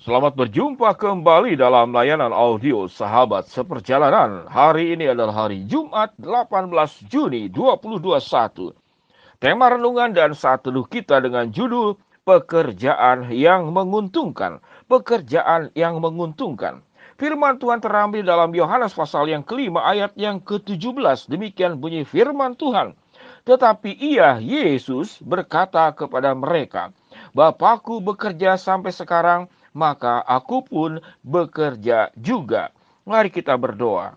Selamat berjumpa kembali dalam layanan audio Sahabat Seperjalanan. Hari ini adalah hari Jumat 18 Juni 2021. Tema renungan dan saat teduh kita dengan judul Pekerjaan yang Menguntungkan. Pekerjaan yang Menguntungkan. Firman Tuhan terambil dalam Yohanes pasal yang kelima ayat yang ke-17. Demikian bunyi firman Tuhan. Tetapi ia, Yesus, berkata kepada mereka, Bapakku bekerja sampai sekarang, maka aku pun bekerja juga. Mari kita berdoa.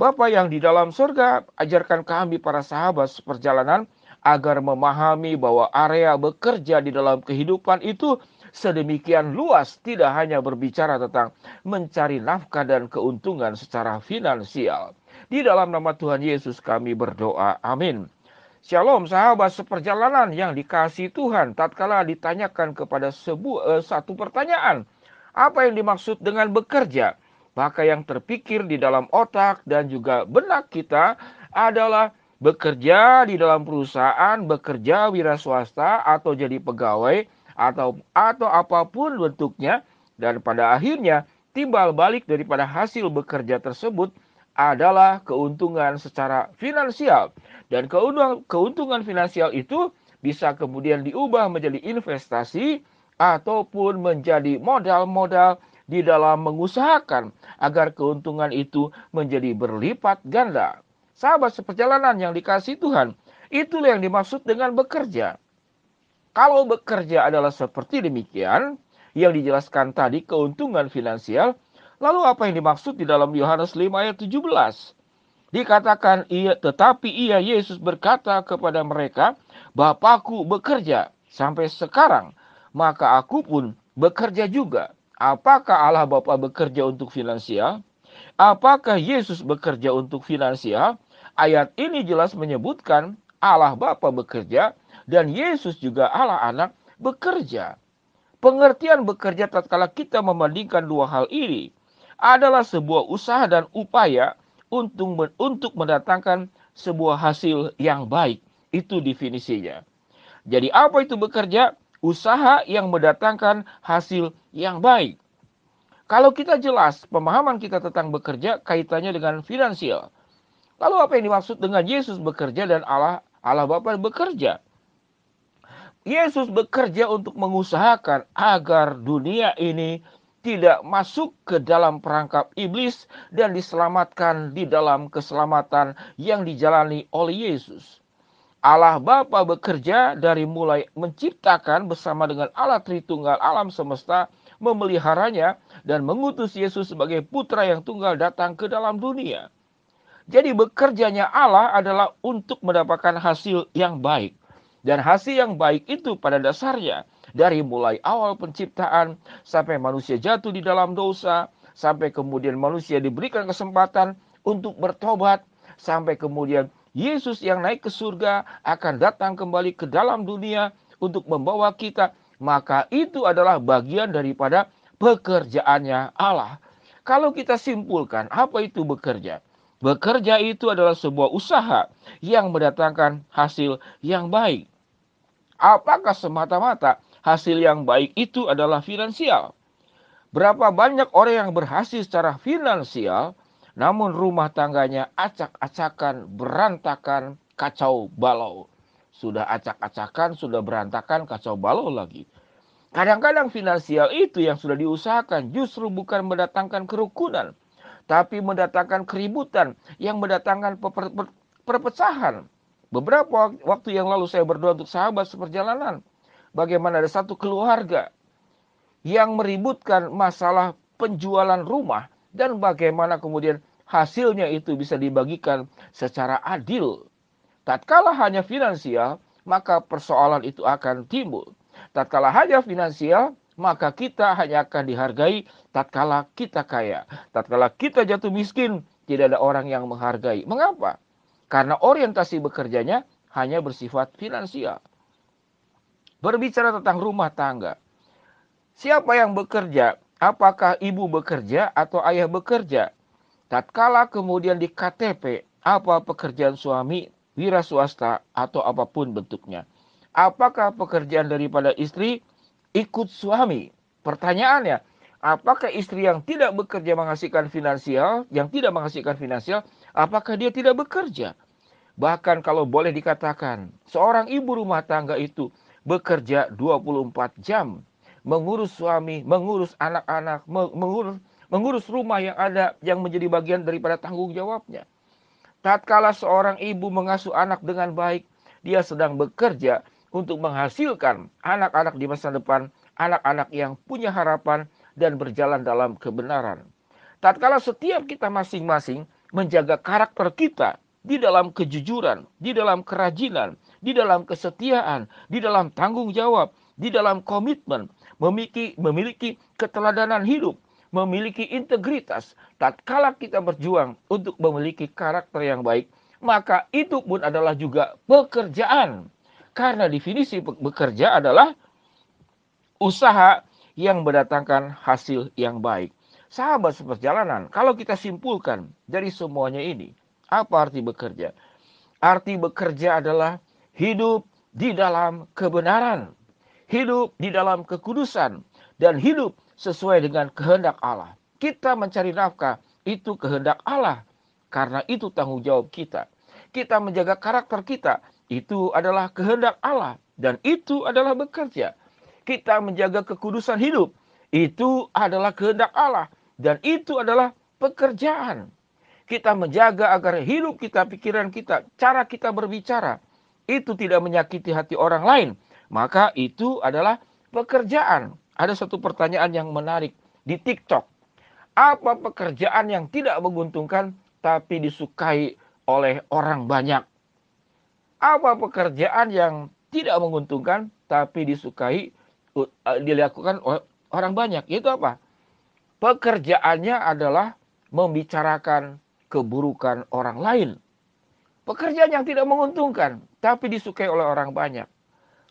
Bapa yang di dalam surga, ajarkan kami para sahabat seperjalanan agar memahami bahwa area bekerja di dalam kehidupan itu sedemikian luas tidak hanya berbicara tentang mencari nafkah dan keuntungan secara finansial. Di dalam nama Tuhan Yesus kami berdoa. Amin. Shalom sahabat seperjalanan yang dikasih Tuhan tatkala ditanyakan kepada sebuah eh, satu pertanyaan. Apa yang dimaksud dengan bekerja? Maka yang terpikir di dalam otak dan juga benak kita adalah bekerja di dalam perusahaan, bekerja wira swasta atau jadi pegawai atau atau apapun bentuknya dan pada akhirnya timbal balik daripada hasil bekerja tersebut adalah keuntungan secara finansial dan keuntungan finansial itu bisa kemudian diubah menjadi investasi ataupun menjadi modal-modal di dalam mengusahakan agar keuntungan itu menjadi berlipat ganda. Sahabat seperjalanan yang dikasih Tuhan, itulah yang dimaksud dengan bekerja. Kalau bekerja adalah seperti demikian, yang dijelaskan tadi keuntungan finansial Lalu apa yang dimaksud di dalam Yohanes 5 ayat 17? Dikatakan ia tetapi ia Yesus berkata kepada mereka, "Bapakku bekerja sampai sekarang, maka aku pun bekerja juga." Apakah Allah Bapa bekerja untuk finansial? Apakah Yesus bekerja untuk finansial? Ayat ini jelas menyebutkan Allah Bapa bekerja dan Yesus juga Allah Anak bekerja. Pengertian bekerja tatkala kita membandingkan dua hal ini, adalah sebuah usaha dan upaya untuk untuk mendatangkan sebuah hasil yang baik. Itu definisinya. Jadi apa itu bekerja? Usaha yang mendatangkan hasil yang baik. Kalau kita jelas pemahaman kita tentang bekerja kaitannya dengan finansial. Lalu apa yang dimaksud dengan Yesus bekerja dan Allah Allah Bapa bekerja? Yesus bekerja untuk mengusahakan agar dunia ini tidak masuk ke dalam perangkap iblis dan diselamatkan di dalam keselamatan yang dijalani oleh Yesus. Allah Bapa bekerja dari mulai menciptakan bersama dengan Allah Tritunggal alam semesta, memeliharanya dan mengutus Yesus sebagai putra yang tunggal datang ke dalam dunia. Jadi bekerjanya Allah adalah untuk mendapatkan hasil yang baik. Dan hasil yang baik itu pada dasarnya dari mulai awal penciptaan sampai manusia jatuh di dalam dosa, sampai kemudian manusia diberikan kesempatan untuk bertobat, sampai kemudian Yesus yang naik ke surga akan datang kembali ke dalam dunia untuk membawa kita, maka itu adalah bagian daripada pekerjaannya Allah. Kalau kita simpulkan, apa itu bekerja? Bekerja itu adalah sebuah usaha yang mendatangkan hasil yang baik. Apakah semata-mata hasil yang baik itu adalah finansial. Berapa banyak orang yang berhasil secara finansial, namun rumah tangganya acak-acakan, berantakan, kacau balau. Sudah acak-acakan, sudah berantakan, kacau balau lagi. Kadang-kadang finansial itu yang sudah diusahakan justru bukan mendatangkan kerukunan, tapi mendatangkan keributan yang mendatangkan perpecahan. Beberapa waktu yang lalu saya berdoa untuk sahabat seperjalanan bagaimana ada satu keluarga yang meributkan masalah penjualan rumah dan bagaimana kemudian hasilnya itu bisa dibagikan secara adil. Tatkala hanya finansial, maka persoalan itu akan timbul. Tatkala hanya finansial, maka kita hanya akan dihargai tatkala kita kaya. Tatkala kita jatuh miskin, tidak ada orang yang menghargai. Mengapa? Karena orientasi bekerjanya hanya bersifat finansial. Berbicara tentang rumah tangga. Siapa yang bekerja? Apakah ibu bekerja atau ayah bekerja? Tatkala kemudian di KTP, apa pekerjaan suami, wira swasta, atau apapun bentuknya. Apakah pekerjaan daripada istri ikut suami? Pertanyaannya, apakah istri yang tidak bekerja menghasilkan finansial, yang tidak menghasilkan finansial, apakah dia tidak bekerja? Bahkan kalau boleh dikatakan, seorang ibu rumah tangga itu bekerja 24 jam, mengurus suami, mengurus anak-anak, mengurus mengurus rumah yang ada yang menjadi bagian daripada tanggung jawabnya. Tatkala seorang ibu mengasuh anak dengan baik, dia sedang bekerja untuk menghasilkan anak-anak di masa depan, anak-anak yang punya harapan dan berjalan dalam kebenaran. Tatkala setiap kita masing-masing menjaga karakter kita di dalam kejujuran, di dalam kerajinan, di dalam kesetiaan, di dalam tanggung jawab, di dalam komitmen, memiliki memiliki keteladanan hidup, memiliki integritas. Tatkala kita berjuang untuk memiliki karakter yang baik, maka itu pun adalah juga pekerjaan. Karena definisi bekerja adalah usaha yang mendatangkan hasil yang baik. Sahabat seperjalanan, kalau kita simpulkan dari semuanya ini, apa arti bekerja? Arti bekerja adalah hidup di dalam kebenaran, hidup di dalam kekudusan, dan hidup sesuai dengan kehendak Allah. Kita mencari nafkah itu kehendak Allah, karena itu tanggung jawab kita. Kita menjaga karakter kita, itu adalah kehendak Allah, dan itu adalah bekerja. Kita menjaga kekudusan hidup, itu adalah kehendak Allah, dan itu adalah pekerjaan. Kita menjaga agar hidup kita, pikiran kita, cara kita berbicara, itu tidak menyakiti hati orang lain, maka itu adalah pekerjaan. Ada satu pertanyaan yang menarik di TikTok. Apa pekerjaan yang tidak menguntungkan tapi disukai oleh orang banyak? Apa pekerjaan yang tidak menguntungkan tapi disukai uh, uh, dilakukan oleh orang banyak? Itu apa? Pekerjaannya adalah membicarakan keburukan orang lain Pekerjaan yang tidak menguntungkan, tapi disukai oleh orang banyak.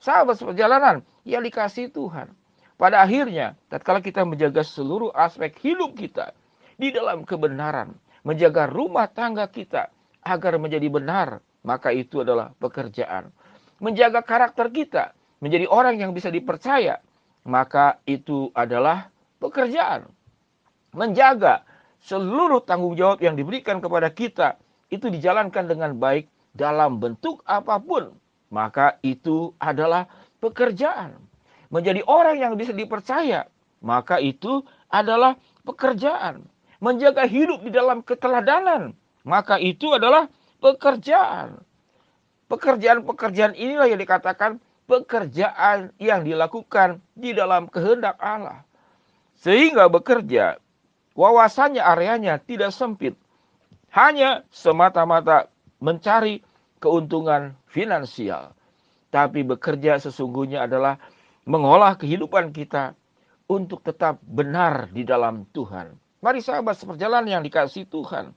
Sahabat seperjalanan, ya dikasih Tuhan. Pada akhirnya, tatkala kita menjaga seluruh aspek hidup kita di dalam kebenaran, menjaga rumah tangga kita agar menjadi benar, maka itu adalah pekerjaan. Menjaga karakter kita menjadi orang yang bisa dipercaya, maka itu adalah pekerjaan. Menjaga seluruh tanggung jawab yang diberikan kepada kita itu dijalankan dengan baik dalam bentuk apapun, maka itu adalah pekerjaan. Menjadi orang yang bisa dipercaya, maka itu adalah pekerjaan. Menjaga hidup di dalam keteladanan, maka itu adalah pekerjaan. Pekerjaan-pekerjaan inilah yang dikatakan pekerjaan yang dilakukan di dalam kehendak Allah. Sehingga bekerja, wawasannya areanya tidak sempit, hanya semata-mata mencari keuntungan finansial, tapi bekerja sesungguhnya adalah mengolah kehidupan kita untuk tetap benar di dalam Tuhan. Mari sahabat seperjalanan yang dikasih Tuhan,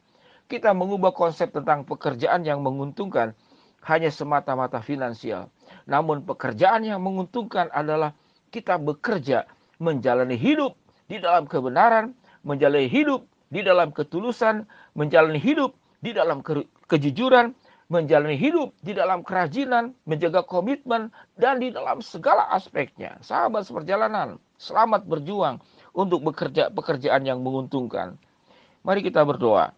kita mengubah konsep tentang pekerjaan yang menguntungkan hanya semata-mata finansial. Namun pekerjaan yang menguntungkan adalah kita bekerja menjalani hidup di dalam kebenaran, menjalani hidup di dalam ketulusan, menjalani hidup di dalam ke kejujuran, menjalani hidup di dalam kerajinan, menjaga komitmen, dan di dalam segala aspeknya. Sahabat seperjalanan, selamat berjuang untuk bekerja pekerjaan yang menguntungkan. Mari kita berdoa.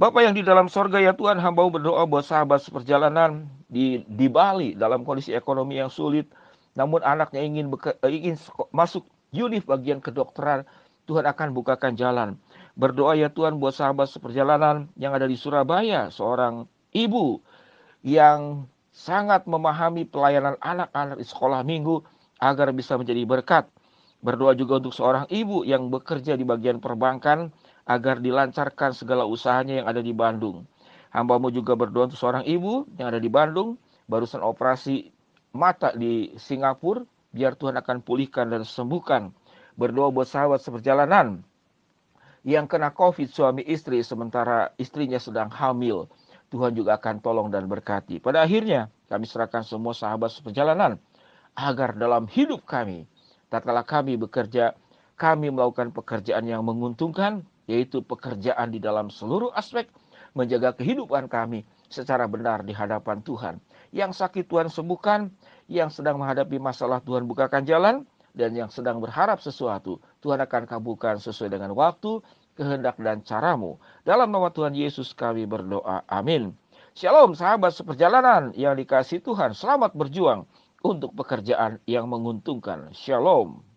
Bapak yang di dalam sorga ya Tuhan hamba berdoa buat sahabat seperjalanan di, di Bali dalam kondisi ekonomi yang sulit namun anaknya ingin eh, ingin masuk unif bagian kedokteran Tuhan akan bukakan jalan. Berdoa ya Tuhan buat sahabat seperjalanan yang ada di Surabaya, seorang ibu yang sangat memahami pelayanan anak-anak di sekolah minggu agar bisa menjadi berkat. Berdoa juga untuk seorang ibu yang bekerja di bagian perbankan agar dilancarkan segala usahanya yang ada di Bandung. Hambamu juga berdoa untuk seorang ibu yang ada di Bandung, barusan operasi mata di Singapura, biar Tuhan akan pulihkan dan sembuhkan berdoa buat sahabat seperjalanan yang kena COVID suami istri sementara istrinya sedang hamil. Tuhan juga akan tolong dan berkati. Pada akhirnya kami serahkan semua sahabat seperjalanan agar dalam hidup kami tatkala kami bekerja kami melakukan pekerjaan yang menguntungkan yaitu pekerjaan di dalam seluruh aspek menjaga kehidupan kami secara benar di hadapan Tuhan. Yang sakit Tuhan sembuhkan, yang sedang menghadapi masalah Tuhan bukakan jalan, dan yang sedang berharap sesuatu, Tuhan akan kabulkan sesuai dengan waktu, kehendak, dan caramu. Dalam nama Tuhan Yesus kami berdoa. Amin. Shalom sahabat seperjalanan yang dikasih Tuhan. Selamat berjuang untuk pekerjaan yang menguntungkan. Shalom.